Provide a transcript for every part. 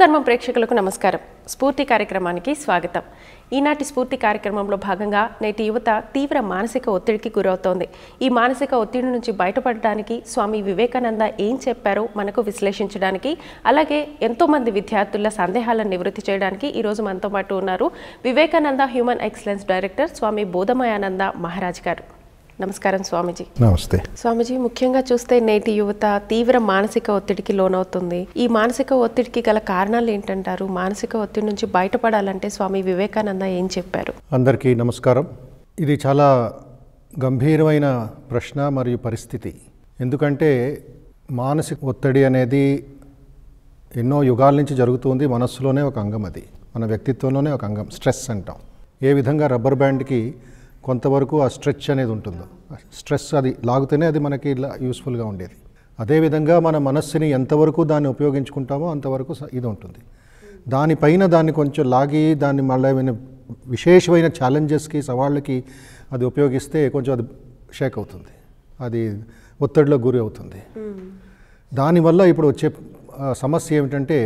ధర్మం ప్రేక్షకులకు నమస్కారం స్ఫూర్తి కార్యక్రమానికి స్వాగతం ఈనాటి స్ఫూర్తి కార్యక్రమంలో భాగంగా నేటి యువత తీవ్ర మానసిక ఒత్తిడికి గురవుతోంది ఈ మానసిక ఒత్తిడి నుంచి బయటపడడానికి స్వామి వివేకానంద ఏం చెప్పారో మనకు విశ్లేషించడానికి అలాగే ఎంతోమంది విద్యార్థుల సందేహాలను నివృత్తి చేయడానికి ఈరోజు మనతో పాటు ఉన్నారు Vivekananda human excellence director Swami Bodhamayananda Maharaj గారు నమస్కారం స్వామిజీ నమస్తే స్వామిజీ ముఖ్యంగా చూస్తే నేటి యువత తీవ్ర మానసిక ఒత్తిడికి లోనవుతుంది ఈ మానసిక ఒత్తిడికి గల కారణాలు ఏంటంటారు మానసిక ఒత్తిడి నుంచి బయటపడాలంటే స్వామి వివేకానంద ఏం చెప్పారు అందరికీ నమస్కారం ఇది చాలా గంభీరమైన ప్రశ్న మరియు పరిస్థితి ఎందుకంటే మానసిక ఒత్తిడి అనేది ఎన్నో యుగాల నుంచి జరుగుతుంది మనస్సులోనే ఒక అంగం అది మన వ్యక్తిత్వంలోనే ఒక అంగం స్ట్రెస్ అంటాం ఏ విధంగా రబ్బర్ బ్యాండ్కి కొంతవరకు ఆ స్ట్రెచ్ అనేది ఉంటుందో స్ట్రెస్ అది లాగితేనే అది మనకి ఇలా యూస్ఫుల్గా ఉండేది అదేవిధంగా మన మనస్సుని ఎంతవరకు దాన్ని ఉపయోగించుకుంటామో అంతవరకు ఇది ఉంటుంది దానిపైన దాన్ని కొంచెం లాగి దాన్ని మళ్ళీ విశేషమైన ఛాలెంజెస్కి సవాళ్ళకి అది ఉపయోగిస్తే కొంచెం అది షేక్ అవుతుంది అది ఒత్తిడిలో గురి అవుతుంది దానివల్ల ఇప్పుడు వచ్చే సమస్య ఏమిటంటే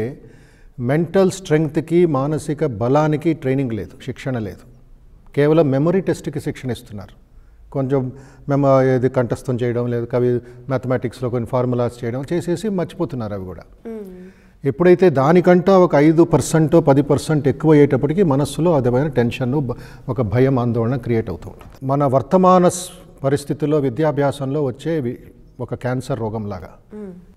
మెంటల్ స్ట్రెంగ్త్కి మానసిక బలానికి ట్రైనింగ్ లేదు శిక్షణ లేదు కేవలం మెమొరీ టెస్ట్కి శిక్షణ ఇస్తున్నారు కొంచెం మేము ఇది కంఠస్థం చేయడం లేదు కవి మ్యాథమెటిక్స్లో కొన్ని ఫార్ములాస్ చేయడం చేసేసి మర్చిపోతున్నారు అవి కూడా ఎప్పుడైతే దానికంటే ఒక ఐదు పర్సెంట్ పది పర్సెంట్ ఎక్కువ అయ్యేటప్పటికి మనస్సులో అదేమైన టెన్షన్ ఒక భయం ఆందోళన క్రియేట్ అవుతూ ఉంటుంది మన వర్తమాన పరిస్థితుల్లో విద్యాభ్యాసంలో వచ్చే ఒక క్యాన్సర్ రోగంలాగా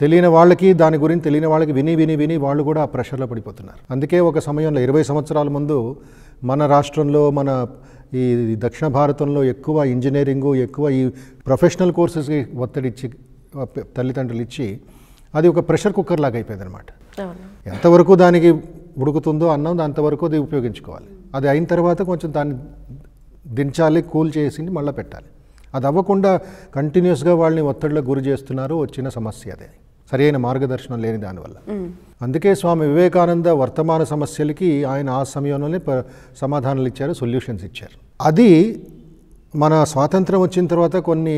తెలియని వాళ్ళకి దాని గురించి తెలియని వాళ్ళకి విని విని విని వాళ్ళు కూడా ఆ ప్రెషర్లో పడిపోతున్నారు అందుకే ఒక సమయంలో ఇరవై సంవత్సరాల ముందు మన రాష్ట్రంలో మన ఈ దక్షిణ భారతంలో ఎక్కువ ఇంజనీరింగు ఎక్కువ ఈ ప్రొఫెషనల్ కోర్సెస్కి ఒత్తిడి ఇచ్చి తల్లిదండ్రులు ఇచ్చి అది ఒక ప్రెషర్ కుక్కర్ లాగా అయిపోయింది అనమాట ఎంతవరకు దానికి ఉడుకుతుందో అన్నం అంతవరకు అది ఉపయోగించుకోవాలి అది అయిన తర్వాత కొంచెం దాన్ని దించాలి కూల్ చేసి మళ్ళీ పెట్టాలి అది అవ్వకుండా కంటిన్యూస్గా వాళ్ళని ఒత్తిడిలో గురి చేస్తున్నారు వచ్చిన సమస్య అదే సరైన మార్గదర్శనం లేని దానివల్ల అందుకే స్వామి వివేకానంద వర్తమాన సమస్యలకి ఆయన ఆ సమయంలోనే సమాధానాలు ఇచ్చారు సొల్యూషన్స్ ఇచ్చారు అది మన స్వాతంత్రం వచ్చిన తర్వాత కొన్ని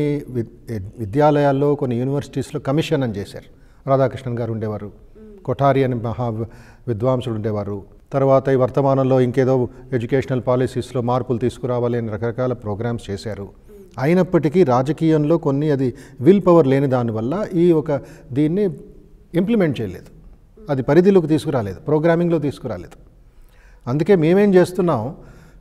విద్యాలయాల్లో కొన్ని యూనివర్సిటీస్లో కమిషన్ అని చేశారు రాధాకృష్ణన్ గారు ఉండేవారు కొఠారి అని మహా విద్వాంసుడు ఉండేవారు తర్వాత ఈ వర్తమానంలో ఇంకేదో ఎడ్యుకేషనల్ పాలసీస్లో మార్పులు తీసుకురావాలి అని రకరకాల ప్రోగ్రామ్స్ చేశారు అయినప్పటికీ రాజకీయంలో కొన్ని అది విల్ పవర్ లేని దానివల్ల ఈ ఒక దీన్ని ఇంప్లిమెంట్ చేయలేదు అది పరిధిలోకి తీసుకురాలేదు ప్రోగ్రామింగ్లో తీసుకురాలేదు అందుకే మేమేం చేస్తున్నాం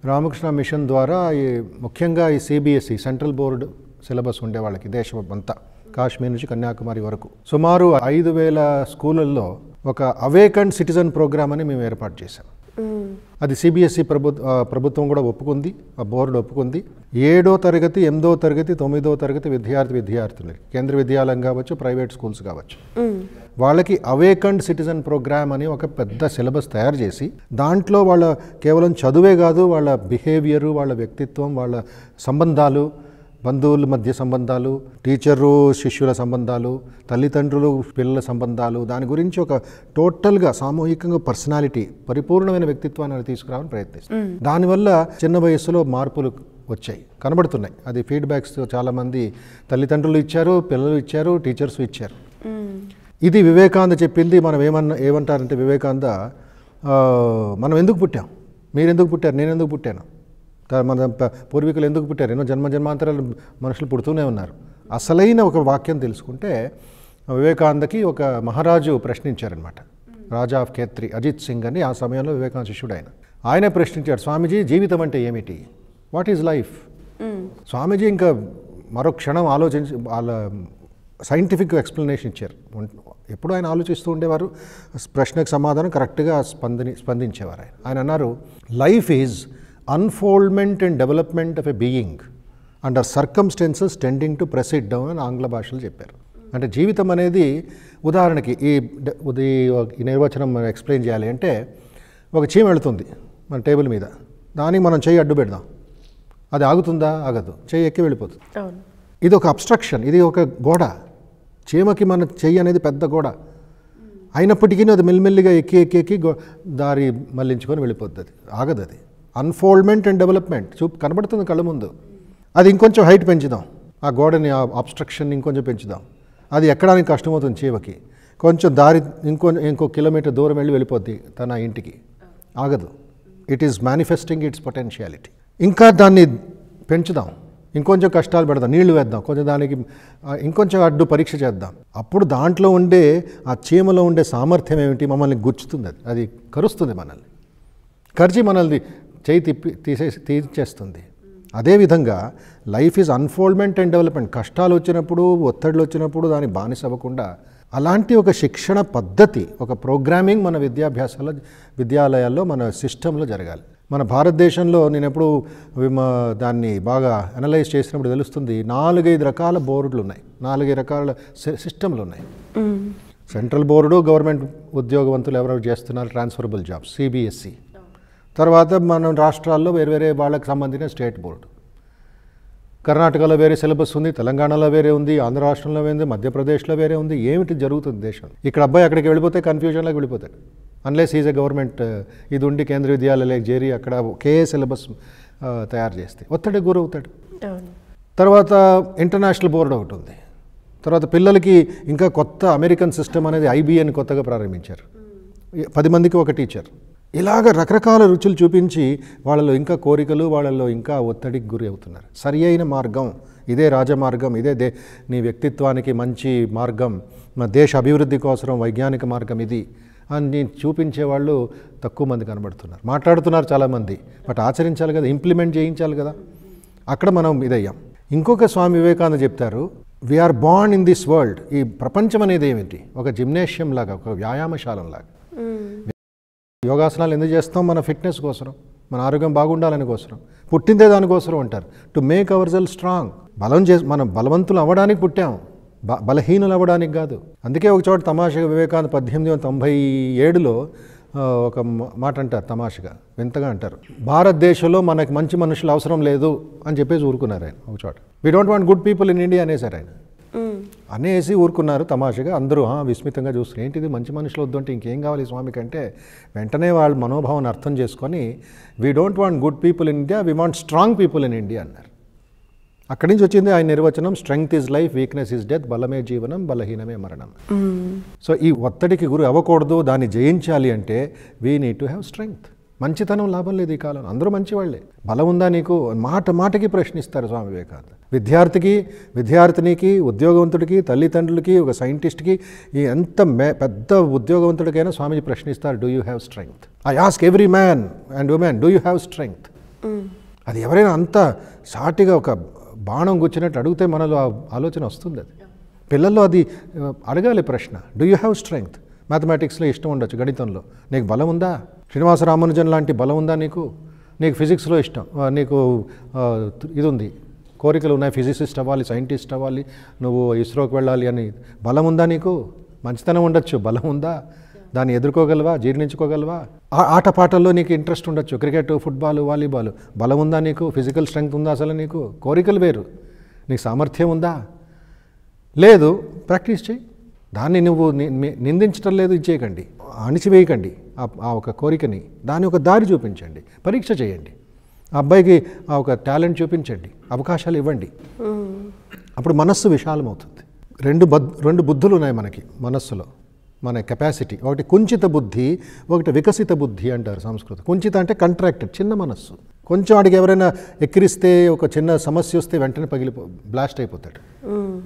రామకృష్ణ మిషన్ ద్వారా ఈ ముఖ్యంగా ఈ సిబిఎస్ఈ సెంట్రల్ బోర్డు సిలబస్ ఉండే వాళ్ళకి దేశం అంతా కాశ్మీర్ నుంచి కన్యాకుమారి వరకు సుమారు ఐదు వేల స్కూళ్ళల్లో ఒక అవేకండ్ సిటిజన్ ప్రోగ్రామ్ అని మేము ఏర్పాటు చేశాం అది సిబిఎస్ఈ ప్రభుత్వ ప్రభుత్వం కూడా ఒప్పుకుంది ఆ బోర్డు ఒప్పుకుంది ఏడో తరగతి ఎనిమిదో తరగతి తొమ్మిదో తరగతి విద్యార్థి విద్యార్థులకి కేంద్ర విద్యాలయం కావచ్చు ప్రైవేట్ స్కూల్స్ కావచ్చు వాళ్ళకి అవేకండ్ సిటిజన్ ప్రోగ్రామ్ అని ఒక పెద్ద సిలబస్ తయారు చేసి దాంట్లో వాళ్ళ కేవలం చదువే కాదు వాళ్ళ బిహేవియరు వాళ్ళ వ్యక్తిత్వం వాళ్ళ సంబంధాలు బంధువుల మధ్య సంబంధాలు టీచరు శిష్యుల సంబంధాలు తల్లిదండ్రులు పిల్లల సంబంధాలు దాని గురించి ఒక టోటల్గా సామూహికంగా పర్సనాలిటీ పరిపూర్ణమైన వ్యక్తిత్వాన్ని తీసుకురావాలని ప్రయత్నిస్తాం దానివల్ల చిన్న వయస్సులో మార్పులు వచ్చాయి కనబడుతున్నాయి అది ఫీడ్బ్యాక్స్ చాలామంది తల్లిదండ్రులు ఇచ్చారు పిల్లలు ఇచ్చారు టీచర్స్ ఇచ్చారు ఇది వివేకానంద చెప్పింది మనం ఏమన్నా ఏమంటారంటే వివేకానంద మనం ఎందుకు పుట్టాం మీరు ఎందుకు పుట్టారు నేను ఎందుకు పుట్టాను మన పూర్వీకులు ఎందుకు పుట్టారు ఎన్నో జన్మ జన్మాంతరాలు మనుషులు పుడుతూనే ఉన్నారు అసలైన ఒక వాక్యం తెలుసుకుంటే వివేకానందకి ఒక మహారాజు ప్రశ్నించారనమాట రాజా ఆఫ్ ఖేత్రి అజిత్ సింగ్ అని ఆ సమయంలో వివేకానంద శిష్యుడు ఆయన ఆయనే ప్రశ్నించాడు స్వామీజీ జీవితం అంటే ఏమిటి వాట్ ఈజ్ లైఫ్ స్వామీజీ ఇంకా మరో క్షణం ఆలోచించి వాళ్ళ సైంటిఫిక్ ఎక్స్ప్లెనేషన్ ఇచ్చారు ఎప్పుడు ఆయన ఆలోచిస్తూ ఉండేవారు ప్రశ్నకు సమాధానం కరెక్ట్గా స్పందిని స్పందించేవారు ఆయన ఆయన అన్నారు life is unfoldment and development of a being under circumstances tending to press it down అని ఆంగ్ల భాషలో చెప్పారు అంటే జీవితం అనేది ఉదాహరణకి ఈ ఈ నిర్వచనం మనం ఎక్స్ప్లెయిన్ చేయాలి అంటే ఒక చీమ వెళుతుంది మన టేబుల్ మీద దానికి మనం చేయి అడ్డు పెడదాం అది ఆగుతుందా ఆగదు చేయి ఎక్కి వెళ్ళిపోతుంది ఇది ఒక అబ్స్ట్రక్షన్ ఇది ఒక గోడ చీమకి మన చెయ్యి అనేది పెద్ద గోడ అయినప్పటికీ అది మెల్లిమెల్లిగా ఎక్కి ఎక్కి ఎక్కి దారి మళ్ళించుకొని వెళ్ళిపోతుంది అది ఆగదు అది అన్ఫోల్డ్మెంట్ అండ్ డెవలప్మెంట్ చూపు కనబడుతుంది కళ్ళ ముందు అది ఇంకొంచెం హైట్ పెంచుదాం ఆ గోడని ఆ అబ్స్ట్రక్షన్ ఇంకొంచెం పెంచుదాం అది ఎక్కడానికి కష్టమవుతుంది చీమకి కొంచెం దారి ఇంకో ఇంకో కిలోమీటర్ దూరం వెళ్ళి వెళ్ళిపోద్ది తన ఇంటికి ఆగదు it is manifesting its potentiality ఇంకా దాన్ని పెంచుదాం ఇంకొంచెం కష్టాలు పెడదాం నీళ్లు వేద్దాం కొంచెం దానికి ఇంకొంచెం అడ్డు పరీక్ష చేద్దాం అప్పుడు దాంట్లో ఉండే ఆ చీమలో ఉండే సామర్థ్యం ఏమిటి మమ్మల్ని గుచ్చుతుంది అది అది కరుస్తుంది మనల్ని కరిచి మనల్ని చేయి తిప్పి తీసేసి తీర్చేస్తుంది అదేవిధంగా life is unfoldment and development కష్టాలు వచ్చినప్పుడు ఒత్తిడులు వచ్చినప్పుడు దాని బానిస అవ్వకుండా అలాంటి ఒక శిక్షణ పద్ధతి ఒక ప్రోగ్రామింగ్ మన విద్యాభ్యాసాల విద్యాలయాల్లో మన సిస్టంలో జరగాలి మన భారతదేశంలో నేను ఎప్పుడు దాన్ని బాగా అనలైజ్ చేసినప్పుడు తెలుస్తుంది నాలుగైదు రకాల బోర్డులు ఉన్నాయి నాలుగైదు రకాల సిస్టమ్లు ఉన్నాయి సెంట్రల్ బోర్డు గవర్నమెంట్ ఉద్యోగవంతులు ఎవరెవరు చేస్తున్నారు ట్రాన్స్ఫరబుల్ జాబ్స్ సిబిఎస్సి e. తర్వాత మనం రాష్ట్రాల్లో వేరే వేరే వాళ్ళకి సంబంధించిన స్టేట్ బోర్డు కర్ణాటకలో వేరే సిలబస్ ఉంది తెలంగాణలో వేరే ఉంది ఆంధ్ర రాష్ట్రంలో వేరే ఉంది మధ్యప్రదేశ్లో వేరే ఉంది ఏమిటి జరుగుతుంది దేశం ఇక్కడ అబ్బాయి అక్కడికి వెళ్ళిపోతే కన్ఫ్యూజన్లోకి వెళ్ళిపోతాడు అన్లెస్ ఈజ్ ఎ గవర్నమెంట్ ఇది ఉండి కేంద్ర విద్యాలయాలకు చేరి అక్కడ ఒకే సిలబస్ తయారు చేస్తే ఒత్తిడి గురవుతాడు తర్వాత ఇంటర్నేషనల్ బోర్డు ఒకటి ఉంది తర్వాత పిల్లలకి ఇంకా కొత్త అమెరికన్ సిస్టమ్ అనేది ఐబీఎన్ కొత్తగా ప్రారంభించారు hmm. పది మందికి ఒక టీచర్ ఇలాగ రకరకాల రుచులు చూపించి వాళ్ళలో ఇంకా కోరికలు వాళ్ళలో ఇంకా ఒత్తిడికి గురి అవుతున్నారు సరి అయిన మార్గం ఇదే రాజమార్గం ఇదే దే నీ వ్యక్తిత్వానికి మంచి మార్గం దేశ అభివృద్ధి కోసం వైజ్ఞానిక మార్గం ఇది అని చూపించే వాళ్ళు తక్కువ మంది కనబడుతున్నారు మాట్లాడుతున్నారు చాలామంది బట్ ఆచరించాలి కదా ఇంప్లిమెంట్ చేయించాలి కదా అక్కడ మనం ఇదయ్యాం ఇంకొక స్వామి వివేకానంద చెప్తారు are bond in this world ఈ ప్రపంచం అనేది ఏమిటి ఒక జిమ్నేషియం లాగా ఒక వ్యాయామశాలం లాగా యోగాసనాలు ఎందుకు చేస్తాం మన ఫిట్నెస్ కోసం మన ఆరోగ్యం బాగుండాలని కోసరం పుట్టిందే దానికోసం అంటారు to make our self strong బలం చే మనం బలవంతులు అవ్వడానికి పుట్టాము బ బలహీనులు అవ్వడానికి కాదు అందుకే ఒక చోట తమాషగా వివేకానంద పద్దెనిమిది వందల తొంభై ఏడులో ఒక మాట అంటారు తమాషగా వింతగా అంటారు భారతదేశంలో మనకి మంచి మనుషులు అవసరం లేదు అని చెప్పేసి ఊరుకున్నారు ఆయన ఒక చోట we don't want good people in India అనేసారు ఆయన అనేసి ఊరుకున్నారు తమాషగా అందరూ విస్మితంగా చూస్తున్నారు ఏంటిది మంచి మనుషులు వద్దంటే ఇంకేం కావాలి స్వామికి అంటే వెంటనే వాళ్ళ మనోభావాన్ని అర్థం చేసుకొని we don't want good people in India we want strong people in India అన్నారు అక్కడి నుంచి వచ్చింది ఆయన నిర్వచనం strength is life weakness is death బలమే జీవనం బలహీనమే మరణం hmm. సో ఈ ఒత్తిడికి గురి అవ్వకూడదు దాన్ని జయించాలి అంటే we need to have strength మంచితనం లాభం లేదు ఈ కాలం అందరూ మంచివాళ్లే బలం ఉందా నీకు మాట మాటకి ప్రశ్నిస్తారు స్వామి వివేకానంద విద్యార్థికి విద్యార్థినికి ఉద్యోగవంతుడికి తల్లిదండ్రులకి ఒక సైంటిస్ట్కి ఎంత మే పెద్ద ఉద్యోగవంతుడికైనా స్వామిజీ ప్రశ్నిస్తారు do you have strength I ask every man and women do you have strength అది ఎవరైనా అంత సాటిగా ఒక బాణం కూర్చున్నట్టు అడిగితే మనలో ఆలోచన వస్తుంది అది పిల్లల్లో అది అడగాలి ప్రశ్న డూ యూ హ్యావ్ స్ట్రెంగ్త్ మ్యాథమెటిక్స్లో ఇష్టం ఉండొచ్చు గణితంలో నీకు బలం ఉందా శ్రీనివాస రామానుజన్ లాంటి బలం ఉందా నీకు నీకు ఫిజిక్స్లో ఇష్టం నీకు ఇది ఉంది కోరికలు ఉన్నాయి ఫిజిసిస్ట్ అవ్వాలి సైంటిస్ట్ అవ్వాలి నువ్వు ఇస్రోకి వెళ్ళాలి అని బలం ఉందా నీకు మంచితనం ఉండొచ్చు బలం ఉందా దాన్ని ఎదుర్కోగలవా జీర్ణించుకోగలవా ఆటపాటల్లో నీకు ఇంట్రెస్ట్ ఉండొచ్చు క్రికెట్ ఫుట్బాల్ వాలీబాల్ బలం ఉందా నీకు ఫిజికల్ స్ట్రెంగ్త్ ఉందా అసలు నీకు కోరికలు వేరు నీకు సామర్థ్యం ఉందా లేదు ప్రాక్టీస్ చేయి దాన్ని నువ్వు నిందించటం లేదు ఇచ్చేయకండి అణిచివేయకండి ఆ ఒక కోరికని దాని ఒక దారి చూపించండి పరీక్ష చేయండి ఆ అబ్బాయికి ఆ ఒక టాలెంట్ చూపించండి అవకాశాలు ఇవ్వండి అప్పుడు మనస్సు విశాలమవుతుంది రెండు బద్ రెండు బుద్ధులు ఉన్నాయి మనకి మనస్సులో మన కెపాసిటీ ఒకటి కుంచిత బుద్ధి ఒకటి వికసిత బుద్ధి అంటారు సంస్కృతం కుంచిత అంటే కంట్రాక్టెడ్ చిన్న మనస్సు కొంచెం ఆడికి ఎవరైనా ఎక్కిరిస్తే ఒక చిన్న సమస్య వస్తే వెంటనే పగిలిపో బ్లాస్ట్ అయిపోతాడు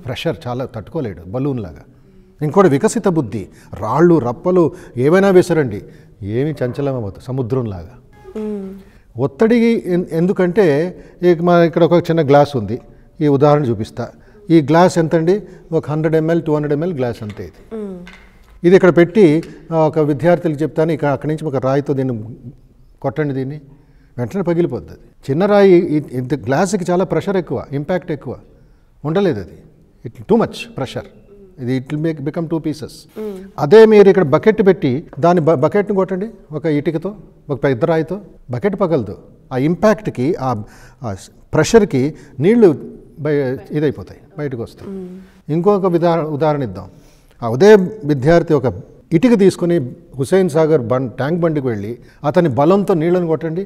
ప్రెషర్ చాలా తట్టుకోలేడు బలూన్ లాగా ఇంకోటి వికసిత బుద్ధి రాళ్ళు రప్పలు ఏమైనా విసరండి ఏమి చంచలం చంచలమవుతుంది సముద్రంలాగా ఒత్తిడి ఎందుకంటే మా ఇక్కడ ఒక చిన్న గ్లాస్ ఉంది ఈ ఉదాహరణ చూపిస్తా ఈ గ్లాస్ ఎంతండి ఒక hundred ML two hundred ML glass అంతే ఇది ఇది ఇక్కడ పెట్టి ఒక విద్యార్థులకు చెప్తాను ఇక అక్కడి నుంచి ఒక రాయితో దీన్ని కొట్టండి దీన్ని వెంటనే పగిలిపోద్ది చిన్న రాయి ఇంత గ్లాసుకి చాలా ప్రెషర్ ఎక్కువ ఇంపాక్ట్ ఎక్కువ ఉండలేదు అది ఇట్ టూ మచ్ ప్రెషర్ ఇది it make become two pieces అదే మీరు ఇక్కడ బకెట్ పెట్టి దాని బకెట్ని కొట్టండి ఒక ఇటుకతో ఒక పెద్ద రాయితో బకెట్ పగలదు ఆ ఇంపాక్ట్కి ఆ ప్రెషర్కి నీళ్లు బయ ఇదైపోతాయి బయటకు వస్తాయి hmm. ఇంకొక విధా ఉదాహరణ ఇద్దాం ఆ ఉదయం విద్యార్థి ఒక ఇటుక తీసుకుని హుసేన్ సాగర్ బండ్ ట్యాంక్ బండికి వెళ్ళి అతని బలంతో నీళ్ళని కొట్టండి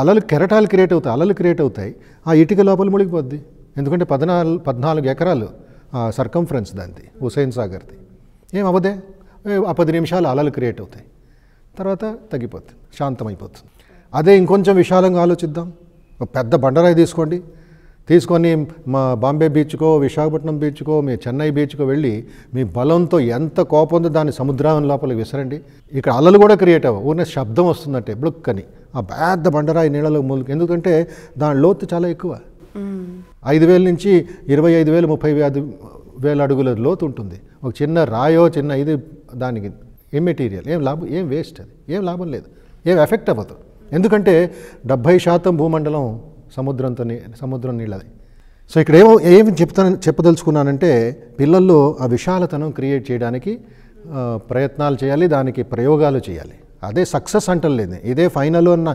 అలలు కెరటాలు క్రియేట్ అవుతాయి అలలు క్రియేట్ అవుతాయి ఆ ఇటుక లోపల మునిగిపోద్ది ఎందుకంటే పద్నాలుగు పద్నాలుగు ఎకరాలు సర్కంఫరెన్స్ దానిది హుసేన్ సాగర్ది ఏం అవ్వదే ఆ పది నిమిషాలు అలలు క్రియేట్ అవుతాయి తర్వాత తగ్గిపోతుంది శాంతమైపోతుంది అదే ఇంకొంచెం విశాలంగా ఆలోచిద్దాం పెద్ద బండరాయి తీసుకోండి తీసుకొని మా బాంబే బీచ్కో విశాఖపట్నం బీచ్కో మీ చెన్నై బీచ్కో వెళ్ళి మీ బలంతో ఎంత కోపం ఉందో దాన్ని సముద్రం లోపలికి విసరండి ఇక్కడ అలలు కూడా క్రియేట్ అవ్వ ఊరిన శబ్దం వస్తుందంటే అని ఆ పెద్ద బండరాయి నీళ్ళలో ములుకు ఎందుకంటే దాని లోతు చాలా ఎక్కువ ఐదు వేల నుంచి ఇరవై ఐదు వేలు ముప్పై ఐదు వేల అడుగుల లోతు ఉంటుంది ఒక చిన్న రాయో చిన్న ఇది దానికి ఏం మెటీరియల్ ఏం లాభం ఏం వేస్ట్ అది ఏం లాభం లేదు ఏం ఎఫెక్ట్ అవ్వదు ఎందుకంటే డెబ్భై శాతం భూమండలం సముద్రంతో సముద్రం నీళ్ళది సో ఇక్కడ ఏమో ఏమి చెప్తాను చెప్పదలుచుకున్నానంటే పిల్లల్లో ఆ విశాలతను క్రియేట్ చేయడానికి ప్రయత్నాలు చేయాలి దానికి ప్రయోగాలు చేయాలి అదే సక్సెస్ అంటలేదు ఇదే ఫైనల్ అన్న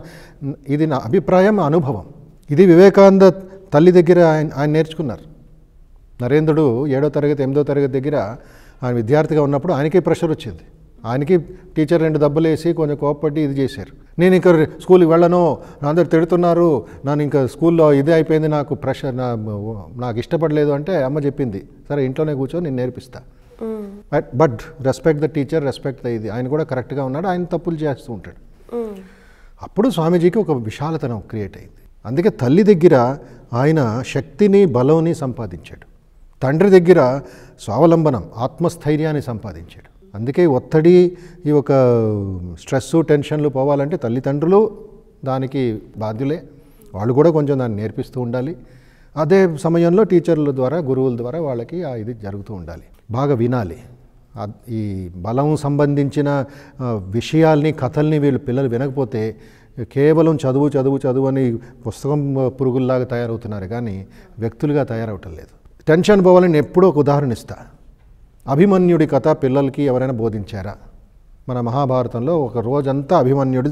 ఇది నా అభిప్రాయం అనుభవం ఇది వివేకానంద తల్లి దగ్గర ఆయన ఆయన నేర్చుకున్నారు నరేంద్రుడు ఏడో తరగతి ఎనిమిదో తరగతి దగ్గర ఆయన విద్యార్థిగా ఉన్నప్పుడు ఆయనకే ప్రెషర్ వచ్చింది ఆయనకి టీచర్ రెండు దెబ్బలు వేసి కొంచెం కోపపట్టి ఇది చేశారు నేను ఇంకా స్కూల్కి వెళ్ళను నా అందరు తిడుతున్నారు నన్ను ఇంకా స్కూల్లో ఇదే అయిపోయింది నాకు ప్రెషర్ నా నాకు ఇష్టపడలేదు అంటే అమ్మ చెప్పింది సరే ఇంట్లోనే కూర్చొని నేను నేర్పిస్తా but respect the teacher respect the ఇది ఆయన కూడా కరెక్ట్గా ఉన్నాడు ఆయన తప్పులు చేస్తూ ఉంటాడు అప్పుడు స్వామీజీకి ఒక విశాలతనం క్రియేట్ అయింది అందుకే తల్లి దగ్గర ఆయన శక్తిని బలంని సంపాదించాడు తండ్రి దగ్గర స్వావలంబనం ఆత్మస్థైర్యాన్ని సంపాదించాడు అందుకే ఒత్తిడి ఈ ఒక స్ట్రెస్ టెన్షన్లు పోవాలంటే తల్లిదండ్రులు దానికి బాధ్యులే వాళ్ళు కూడా కొంచెం దాన్ని నేర్పిస్తూ ఉండాలి అదే సమయంలో టీచర్ల ద్వారా గురువుల ద్వారా వాళ్ళకి ఇది జరుగుతూ ఉండాలి బాగా వినాలి ఈ బలం సంబంధించిన విషయాల్ని కథల్ని వీళ్ళు పిల్లలు వినకపోతే కేవలం చదువు చదువు చదువు అని పుస్తకం పురుగుల్లాగా తయారవుతున్నారు కానీ వ్యక్తులుగా తయారవటం లేదు టెన్షన్ పోవాలని ఎప్పుడూ ఒక ఉదాహరణ ఇస్తాను అభిమన్యుడి కథ పిల్లలకి ఎవరైనా బోధించారా మన మహాభారతంలో ఒక రోజంతా అభిమన్యుడు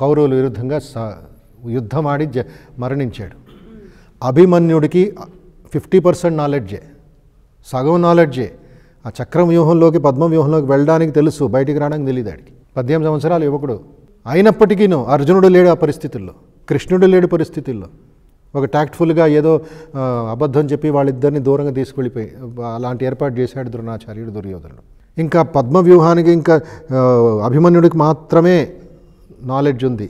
కౌరవుల విరుద్ధంగా ఆడి జ మరణించాడు అభిమన్యుడికి ఫిఫ్టీ పర్సెంట్ నాలెడ్జే సగం నాలెడ్జే ఆ చక్రం వ్యూహంలోకి పద్మ వ్యూహంలోకి వెళ్ళడానికి తెలుసు బయటికి రావడానికి తెలియదు ఆడికి పద్దెనిమిది సంవత్సరాలు యువకుడు అయినప్పటికీను అర్జునుడు లేడు ఆ పరిస్థితుల్లో కృష్ణుడు లేడు పరిస్థితుల్లో ఒక ట్యాక్ట్ఫుల్గా ఏదో అబద్ధం చెప్పి వాళ్ళిద్దరిని దూరంగా తీసుకెళ్ళిపోయి అలాంటి ఏర్పాటు చేశాడు ద్రోణాచార్యుడు దుర్యోధనుడు ఇంకా పద్మ వ్యూహానికి ఇంకా అభిమన్యుడికి మాత్రమే నాలెడ్జ్ ఉంది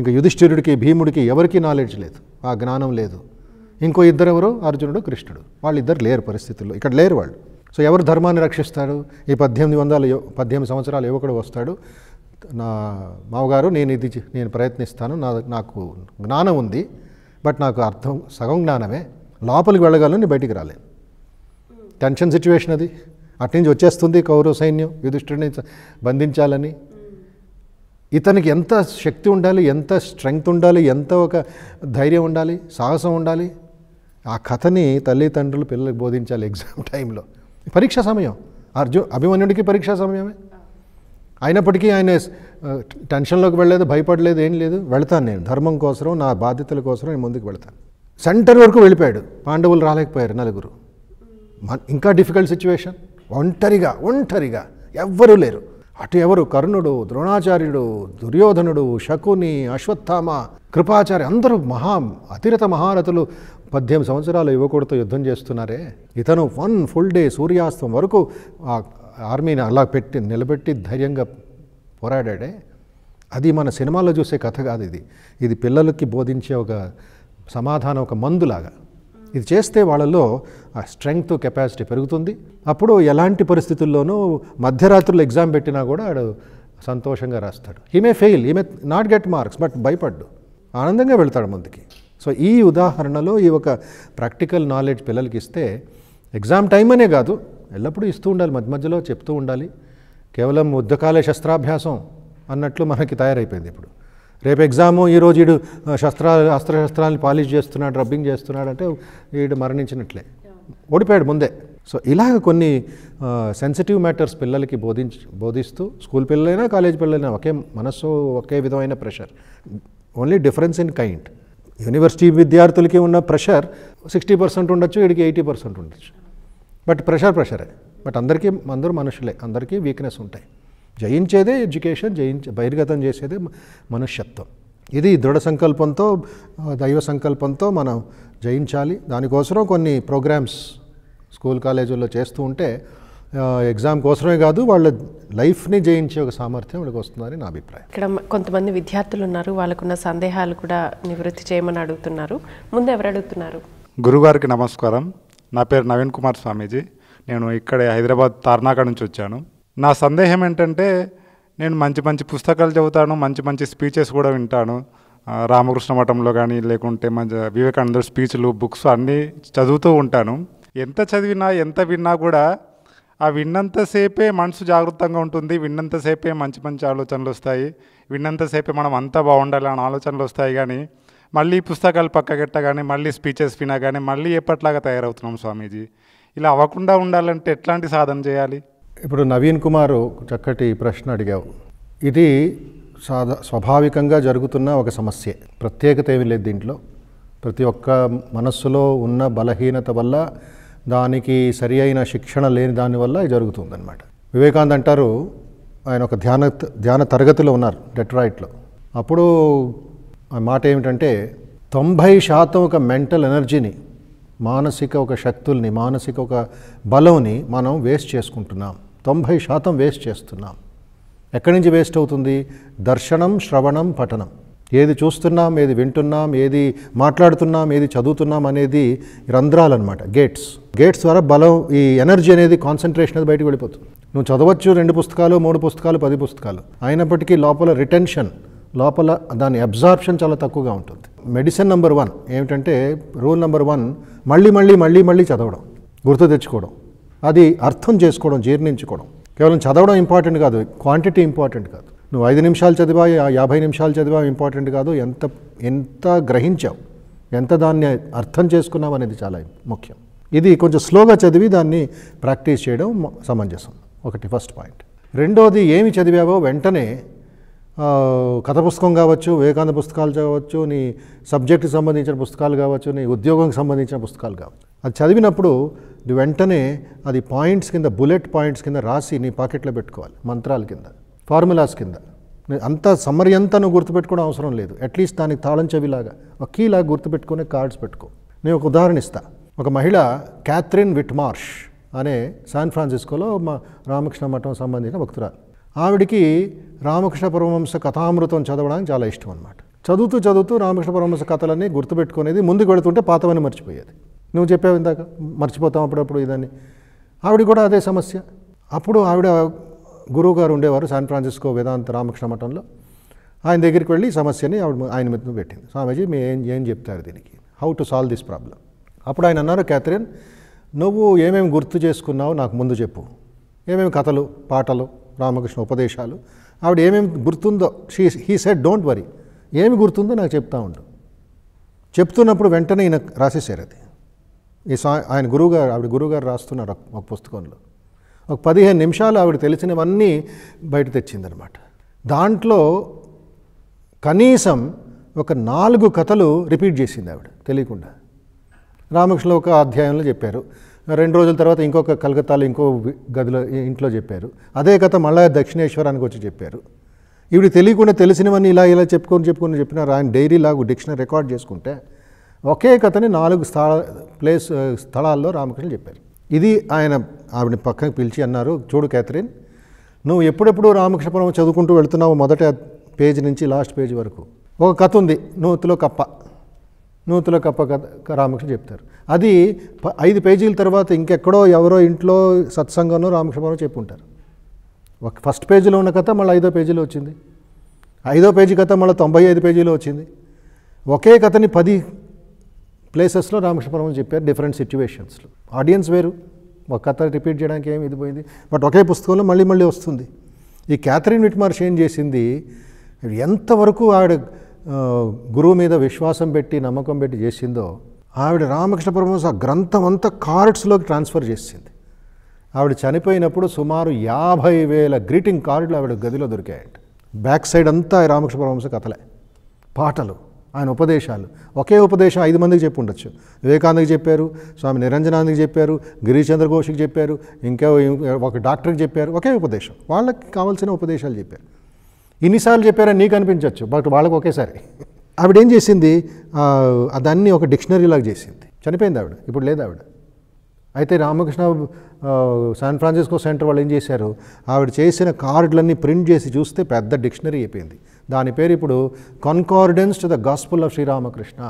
ఇంకా యుధిష్ఠిరుడికి భీముడికి ఎవరికీ నాలెడ్జ్ లేదు ఆ జ్ఞానం లేదు ఇంకో ఇద్దరు ఎవరు అర్జునుడు కృష్ణుడు వాళ్ళిద్దరు లేరు పరిస్థితుల్లో ఇక్కడ లేరు వాళ్ళు సో ఎవరు ధర్మాన్ని రక్షిస్తాడు ఈ పద్దెనిమిది వందల పద్దెనిమిది సంవత్సరాల యువకుడు వస్తాడు నా మామగారు నేను ఇది నేను ప్రయత్నిస్తాను నా నాకు జ్ఞానం ఉంది బట్ నాకు అర్థం సగం జ్ఞానమే లోపలికి వెళ్ళగలను బయటికి రాలేను టెన్షన్ సిచ్యువేషన్ అది అట్నుంచి వచ్చేస్తుంది కౌరవ సైన్యం యుధిష్ఠుడిని బంధించాలని ఇతనికి ఎంత శక్తి ఉండాలి ఎంత స్ట్రెంగ్త్ ఉండాలి ఎంత ఒక ధైర్యం ఉండాలి సాహసం ఉండాలి ఆ కథని తల్లిదండ్రులు పిల్లలకు బోధించాలి ఎగ్జామ్ టైంలో పరీక్ష సమయం అర్జున్ అభిమన్యుడికి పరీక్షా సమయమే అయినప్పటికీ ఆయన టెన్షన్లోకి వెళ్ళలేదు భయపడలేదు ఏం లేదు వెళతాను నేను ధర్మం కోసం నా బాధ్యతల కోసం నేను ముందుకు వెళతాను సెంటర్ వరకు వెళ్ళిపోయాడు పాండవులు రాలేకపోయారు నలుగురు ఇంకా డిఫికల్ట్ సిచ్యువేషన్ ఒంటరిగా ఒంటరిగా ఎవ్వరూ లేరు అటు ఎవరు కర్ణుడు ద్రోణాచార్యుడు దుర్యోధనుడు శకుని అశ్వత్థామ కృపాచారి అందరూ మహా అతిరత మహారథులు పద్దెనిమిది సంవత్సరాలు యువకుడితో యుద్ధం చేస్తున్నారే ఇతను వన్ ఫుల్ డే సూర్యాస్తం వరకు ఆర్మీని అలా పెట్టి నిలబెట్టి ధైర్యంగా పోరాడాడే అది మన సినిమాల్లో చూసే కథ కాదు ఇది ఇది పిల్లలకి బోధించే ఒక సమాధానం ఒక మందులాగా ఇది చేస్తే వాళ్ళలో ఆ స్ట్రెంగ్త్ కెపాసిటీ పెరుగుతుంది అప్పుడు ఎలాంటి పరిస్థితుల్లోనూ మధ్యరాత్రులు ఎగ్జామ్ పెట్టినా కూడా ఆడు సంతోషంగా రాస్తాడు ఈ may fail he may not get marks but భయపడ్డు ఆనందంగా వెళ్తాడు ముందుకి సో ఈ ఉదాహరణలో ఈ ఒక ప్రాక్టికల్ నాలెడ్జ్ పిల్లలకి ఇస్తే ఎగ్జామ్ టైం అనే కాదు ఎల్లప్పుడూ ఇస్తూ ఉండాలి మధ్య మధ్యలో చెప్తూ ఉండాలి కేవలం ఉద్దకాలే శస్త్రాభ్యాసం అన్నట్లు మనకి తయారైపోయింది ఇప్పుడు రేపు ఎగ్జాము ఈరోజు ఈడు శస్త్రా అస్త్రశస్త్రాలను పాలిష్ చేస్తున్నాడు రబ్బింగ్ చేస్తున్నాడు అంటే వీడు మరణించినట్లే ఓడిపోయాడు ముందే సో ఇలాగ కొన్ని సెన్సిటివ్ మ్యాటర్స్ పిల్లలకి బోధించి బోధిస్తూ స్కూల్ పిల్లలైనా కాలేజ్ పిల్లలైనా ఒకే మనస్సు ఒకే విధమైన pressure only difference in kind university విద్యార్థులకి ఉన్న ప్రెషర్ సిక్స్టీ పర్సెంట్ ఉండొచ్చు వీడికి ఎయిటీ పర్సెంట్ ఉండొచ్చు బట్ ప్రెషర్ ప్రెషరే బట్ అందరికీ అందరూ మనుషులే అందరికీ వీక్నెస్ ఉంటాయి జయించేదే ఎడ్యుకేషన్ జయించే బహిర్గతం చేసేదే మనుష్యత్వం ఇది దృఢ సంకల్పంతో దైవ సంకల్పంతో మనం జయించాలి దానికోసం కొన్ని ప్రోగ్రామ్స్ స్కూల్ కాలేజీల్లో చేస్తూ ఉంటే ఎగ్జామ్ కోసమే కాదు వాళ్ళ లైఫ్ని జయించే ఒక సామర్థ్యం వాళ్ళకి వస్తుందని నా అభిప్రాయం ఇక్కడ కొంతమంది విద్యార్థులు ఉన్నారు వాళ్ళకున్న సందేహాలు కూడా నివృత్తి చేయమని అడుగుతున్నారు ముందు ఎవరు అడుగుతున్నారు గురుగారికి నమస్కారం నా పేరు నవీన్ కుమార్ స్వామీజీ నేను ఇక్కడే హైదరాబాద్ తార్నాక నుంచి వచ్చాను నా సందేహం ఏంటంటే నేను మంచి మంచి పుస్తకాలు చదువుతాను మంచి మంచి స్పీచెస్ కూడా వింటాను రామకృష్ణ మఠంలో కానీ లేకుంటే మంచి వివేకానంద స్పీచ్లు బుక్స్ అన్నీ చదువుతూ ఉంటాను ఎంత చదివినా ఎంత విన్నా కూడా ఆ విన్నంతసేపే మనసు జాగృతంగా ఉంటుంది విన్నంతసేపే మంచి మంచి ఆలోచనలు వస్తాయి విన్నంతసేపే మనం అంతా బాగుండాలి అనే ఆలోచనలు వస్తాయి కానీ మళ్ళీ పుస్తకాలు పక్కగెట్టగానే మళ్ళీ స్పీచెస్ కానీ మళ్ళీ ఎప్పట్లాగా తయారవుతున్నాం స్వామీజీ ఇలా అవ్వకుండా ఉండాలంటే ఎట్లాంటి సాధన చేయాలి ఇప్పుడు నవీన్ కుమార్ చక్కటి ప్రశ్న అడిగావు ఇది సాధ స్వాభావికంగా జరుగుతున్న ఒక సమస్య ప్రత్యేకత ఏమీ లేదు దీంట్లో ప్రతి ఒక్క మనస్సులో ఉన్న బలహీనత వల్ల దానికి సరి అయిన శిక్షణ లేని దానివల్ల జరుగుతుందన్నమాట వివేకానంద్ అంటారు ఆయన ఒక ధ్యాన ధ్యాన తరగతిలో ఉన్నారు డెట్రాయిట్లో అప్పుడు ఆ మాట ఏమిటంటే తొంభై శాతం ఒక మెంటల్ ఎనర్జీని మానసిక ఒక శక్తుల్ని మానసిక ఒక బలంని మనం వేస్ట్ చేసుకుంటున్నాం తొంభై శాతం వేస్ట్ చేస్తున్నాం ఎక్కడి నుంచి వేస్ట్ అవుతుంది దర్శనం శ్రవణం పఠనం ఏది చూస్తున్నాం ఏది వింటున్నాం ఏది మాట్లాడుతున్నాం ఏది చదువుతున్నాం అనేది రంధ్రాలన్నమాట గేట్స్ గేట్స్ ద్వారా బలం ఈ ఎనర్జీ అనేది కాన్సన్ట్రేషన్ అనేది బయటకు వెళ్ళిపోతుంది నువ్వు చదవచ్చు రెండు పుస్తకాలు మూడు పుస్తకాలు పది పుస్తకాలు అయినప్పటికీ లోపల రిటెన్షన్ లోపల దాని అబ్జార్ప్షన్ చాలా తక్కువగా ఉంటుంది మెడిసిన్ నెంబర్ వన్ ఏమిటంటే రూల్ నెంబర్ వన్ మళ్ళీ మళ్ళీ మళ్ళీ మళ్ళీ చదవడం గుర్తు తెచ్చుకోవడం అది అర్థం చేసుకోవడం జీర్ణించుకోవడం కేవలం చదవడం ఇంపార్టెంట్ కాదు క్వాంటిటీ ఇంపార్టెంట్ కాదు నువ్వు ఐదు నిమిషాలు చదివా యాభై నిమిషాలు చదివా ఇంపార్టెంట్ కాదు ఎంత ఎంత గ్రహించావు ఎంత దాన్ని అర్థం చేసుకున్నావు అనేది చాలా ముఖ్యం ఇది కొంచెం స్లోగా చదివి దాన్ని ప్రాక్టీస్ చేయడం సమంజసం ఒకటి ఫస్ట్ పాయింట్ రెండోది ఏమి చదివావో వెంటనే కథ పుస్తకం కావచ్చు వివేకానంద పుస్తకాలు కావచ్చు నీ సబ్జెక్టుకి సంబంధించిన పుస్తకాలు కావచ్చు నీ ఉద్యోగంకి సంబంధించిన పుస్తకాలు కావచ్చు అది చదివినప్పుడు వెంటనే అది పాయింట్స్ కింద బుల్లెట్ పాయింట్స్ కింద రాసి నీ పాకెట్లో పెట్టుకోవాలి మంత్రాల కింద ఫార్ములాస్ కింద అంత సమ్మరి అంతా నువ్వు గుర్తుపెట్టుకోవడం అవసరం లేదు అట్లీస్ట్ దానికి తాళం చెవిలాగా ఒక కీలాగా గుర్తుపెట్టుకునే కార్డ్స్ పెట్టుకో నేను ఒక ఉదాహరణ ఇస్తా ఒక మహిళ క్యాథరిన్ విట్మార్ష్ అనే శాన్ ఫ్రాన్సిస్కోలో మా రామకృష్ణ మఠం సంబంధించిన భక్తురాలు ఆవిడికి రామకృష్ణ పరమహంస కథామృతం చదవడానికి చాలా ఇష్టం అనమాట చదువుతూ చదువుతూ రామకృష్ణ పరమహంస కథలన్నీ గుర్తుపెట్టుకునేది ముందుకు వెళుతుంటే పాతవని మర్చిపోయేది నువ్వు చెప్పావు ఇందాక మర్చిపోతాం అప్పుడప్పుడు ఇదని ఆవిడ కూడా అదే సమస్య అప్పుడు ఆవిడ గురువు గారు ఉండేవారు శాన్ ఫ్రాన్సిస్కో వేదాంత రామకృష్ణ మఠంలో ఆయన దగ్గరికి వెళ్ళి సమస్యని ఆవిడ ఆయన మీద పెట్టింది స్వామీజీ మీ ఏం ఏం చెప్తారు దీనికి how to solve this problem అప్పుడు ఆయన అన్నారు క్యాథరిన్ నువ్వు ఏమేమి గుర్తు చేసుకున్నావు నాకు ముందు చెప్పు ఏమేమి కథలు పాటలు రామకృష్ణ ఉపదేశాలు ఆవిడ ఏమేమి గుర్తుందో she he said don't worry ఏమి గుర్తుందో నాకు చెప్తా ఉండు చెప్తున్నప్పుడు వెంటనే ఈయన రాసేసారు అది ఈ సా ఆయన గురువుగారు ఆవిడ గురువుగారు రాస్తున్నారు ఒక పుస్తకంలో ఒక పదిహేను నిమిషాలు ఆవిడ తెలిసినవన్నీ బయట తెచ్చిందనమాట దాంట్లో కనీసం ఒక నాలుగు కథలు రిపీట్ చేసింది ఆవిడ తెలియకుండా రామకృష్ణ ఒక అధ్యాయంలో చెప్పారు రెండు రోజుల తర్వాత ఇంకొక కలకత్తాలో ఇంకో గదిలో ఇంట్లో చెప్పారు అదే కథ మళ్ళా దక్షిణేశ్వరానికి వచ్చి చెప్పారు ఇవి తెలియకుండా తెలిసినవన్నీ ఇలా ఇలా చెప్పుకొని చెప్పుకొని చెప్పినారు ఆయన డైరీ లాగు డిక్షనరీ రికార్డ్ చేసుకుంటే ఒకే కథని నాలుగు స్థల ప్లేస్ స్థలాల్లో రామకృష్ణ చెప్పారు ఇది ఆయన ఆవిడ పక్కకు పిలిచి అన్నారు చూడు క్యాథరిన్ నువ్వు ఎప్పుడెప్పుడు రామకృష్ణపురం చదువుకుంటూ వెళుతున్నావు మొదట పేజ్ నుంచి లాస్ట్ పేజ్ వరకు ఒక కథ ఉంది నూతిలో కప్ప నూతుల కప్ప కథ రామకృష్ణ చెప్తారు అది ఐదు పేజీల తర్వాత ఇంకెక్కడో ఎవరో ఇంట్లో సత్సంగంలో చెప్పు ఉంటారు ఒక ఫస్ట్ పేజీలో ఉన్న కథ మళ్ళీ ఐదో పేజీలో వచ్చింది ఐదో పేజీ కథ మళ్ళీ తొంభై ఐదు పేజీలో వచ్చింది ఒకే కథని పది ప్లేసెస్లో రామకృష్ణపురం చెప్పారు డిఫరెంట్ సిచ్యువేషన్స్లో ఆడియన్స్ వేరు ఒక కథ రిపీట్ చేయడానికి ఏమి ఇది పోయింది బట్ ఒకే పుస్తకంలో మళ్ళీ మళ్ళీ వస్తుంది ఈ క్యాథరిన్ విట్మార్ష్ ఏం చేసింది ఎంతవరకు ఆవిడ గురువు మీద విశ్వాసం పెట్టి నమ్మకం పెట్టి చేసిందో ఆవిడ రామకృష్ణ పరమహంస గ్రంథం అంతా కార్డ్స్లోకి ట్రాన్స్ఫర్ చేసింది ఆవిడ చనిపోయినప్పుడు సుమారు యాభై వేల గ్రీటింగ్ కార్డులు ఆవిడ గదిలో దొరికాయట బ్యాక్ సైడ్ అంతా రామకృష్ణ పరమహంస కథలే పాటలు ఆయన ఉపదేశాలు ఒకే ఉపదేశం ఐదు మందికి చెప్పి ఉండొచ్చు వివేకానందకి చెప్పారు స్వామి నిరంజనానికి చెప్పారు గిరిచంద్ర ఘోష్కి చెప్పారు ఇంకా ఒక డాక్టర్కి చెప్పారు ఒకే ఉపదేశం వాళ్ళకి కావాల్సిన ఉపదేశాలు చెప్పారు ఇన్నిసార్లు చెప్పారని నీకు అనిపించవచ్చు బట్ వాళ్ళకు ఒకేసారి ఆవిడేం చేసింది దాన్ని ఒక డిక్షనరీలాగా చేసింది చనిపోయింది ఆవిడ ఇప్పుడు లేదు ఆవిడ అయితే రామకృష్ణ శాన్ ఫ్రాన్సిస్కో సెంటర్ వాళ్ళు ఏం చేశారు ఆవిడ చేసిన కార్డులన్నీ ప్రింట్ చేసి చూస్తే పెద్ద డిక్షనరీ అయిపోయింది దాని పేరు ఇప్పుడు concordance to the gospel of Sri Ramakrishna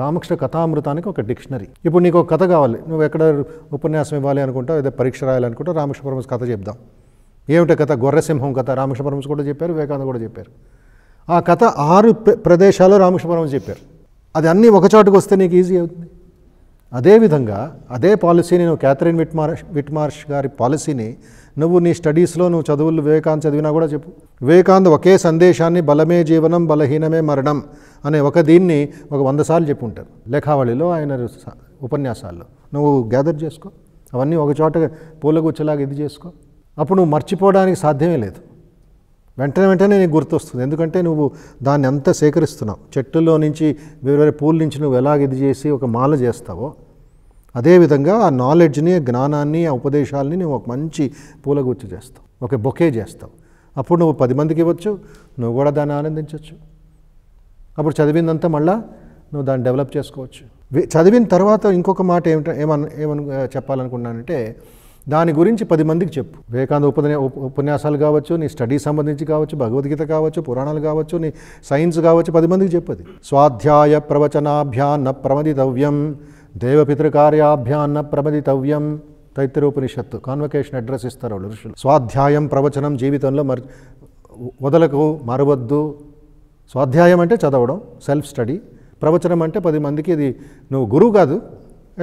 Ramakrishna కథామృతానికి ఒక డిక్షనరీ ఇప్పుడు నీకు ఒక కథ కావాలి నువ్వు ఎక్కడ ఉపన్యాసం ఇవ్వాలి అనుకుంటావు ఏదో పరీక్ష రాయాలనుకుంటావు రామకృష్ణ పరమస్ కథ చెప్దాం ఏమిట కథ గొర్రసింహం కథ రామకృష్ణ పరమహంస కూడా చెప్పారు వివేకానంద కూడా చెప్పారు ఆ కథ ఆరు ప్రదేశాలు రామకృష్ణ పరమహంస చెప్పారు అది అన్నీ ఒకచోటకు వస్తే నీకు ఈజీ అవుతుంది అదేవిధంగా అదే పాలసీని నువ్వు క్యాథరిన్ విట్మార్ష్ విట్మార్ష్ గారి పాలసీని నువ్వు నీ స్టడీస్లో నువ్వు చదువులు వివేకాంత్ చదివినా కూడా చెప్పు వివేకాంత్ ఒకే సందేశాన్ని బలమే జీవనం బలహీనమే మరణం అనే ఒక దీన్ని ఒక వంద సార్లు చెప్పి ఉంటారు లేఖావళిలో ఆయన ఉపన్యాసాల్లో నువ్వు గ్యాదర్ చేసుకో అవన్నీ ఒక చోట పూలగుచ్చలాగా ఇది చేసుకో అప్పుడు నువ్వు మర్చిపోవడానికి సాధ్యమే లేదు వెంటనే వెంటనే నీకు గుర్తొస్తుంది ఎందుకంటే నువ్వు దాన్ని అంత సేకరిస్తున్నావు చెట్టుల్లో నుంచి వేరే వేరే పూల నుంచి నువ్వు ఎలాగ ఇది చేసి ఒక మాల చేస్తావో అదేవిధంగా ఆ నాలెడ్జ్ని జ్ఞానాన్ని ఆ ఉపదేశాలని నువ్వు ఒక మంచి పూల గుర్తు చేస్తావు ఒక బొకే చేస్తావు అప్పుడు నువ్వు పది మందికి ఇవ్వచ్చు నువ్వు కూడా దాన్ని ఆనందించవచ్చు అప్పుడు చదివిందంతా మళ్ళా నువ్వు దాన్ని డెవలప్ చేసుకోవచ్చు చదివిన తర్వాత ఇంకొక మాట ఏమిట ఏమను ఏమను చెప్పాలనుకున్నానంటే దాని గురించి పది మందికి చెప్పు వివేకానంద ఉప ఉపన్యాసాలు కావచ్చు నీ స్టడీ సంబంధించి కావచ్చు భగవద్గీత కావచ్చు పురాణాలు కావచ్చు నీ సైన్స్ కావచ్చు పది మందికి చెప్పది స్వాధ్యాయ ప్రవచనాభ్యాన్న ప్రమదితవ్యం దేవపితృకార్యాభ్యాన్న ప్రమదితవ్యం ఉపనిషత్తు కాన్వకేషన్ అడ్రస్ ఇస్తారు వాళ్ళు ఋషులు స్వాధ్యాయం ప్రవచనం జీవితంలో మరి వదలకు మరవద్దు స్వాధ్యాయం అంటే చదవడం సెల్ఫ్ స్టడీ ప్రవచనం అంటే పది మందికి ఇది నువ్వు గురువు కాదు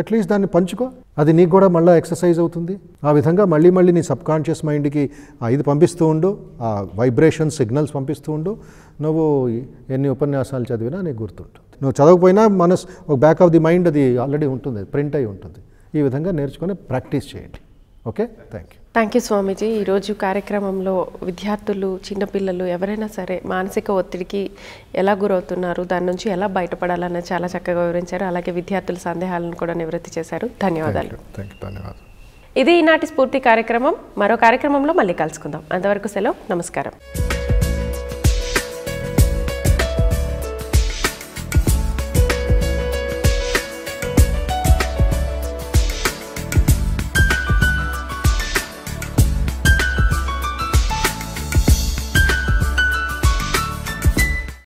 అట్లీస్ట్ దాన్ని పంచుకో అది నీకు కూడా మళ్ళీ ఎక్సర్సైజ్ అవుతుంది ఆ విధంగా మళ్ళీ మళ్ళీ నీ సబ్ కాన్షియస్ మైండ్కి ఇది పంపిస్తూ ఉండు ఆ వైబ్రేషన్ సిగ్నల్స్ పంపిస్తూ ఉండు నువ్వు ఎన్ని ఉపన్యాసాలు చదివినా నీకు గుర్తుంటుంది నువ్వు చదవకపోయినా మనస్ ఒక బ్యాక్ ఆఫ్ ది మైండ్ అది ఆల్రెడీ ఉంటుంది ప్రింట్ అయి ఉంటుంది ఈ విధంగా నేర్చుకొని ప్రాక్టీస్ చేయండి okay thank you thank you Swamiji ఈరోజు కార్యక్రమంలో విద్యార్థులు చిన్నపిల్లలు ఎవరైనా సరే మానసిక ఒత్తిడికి ఎలా గురవుతున్నారు దాని నుంచి ఎలా బయటపడాలన్నది చాలా చక్కగా వివరించారు అలాగే విద్యార్థుల సందేహాలను కూడా నివృత్తి చేశారు ధన్యవాదాలు ధన్యవాదాలు ఇది ఈనాటి స్ఫూర్తి కార్యక్రమం మరో కార్యక్రమంలో మళ్ళీ కలుసుకుందాం అంతవరకు సెలవు నమస్కారం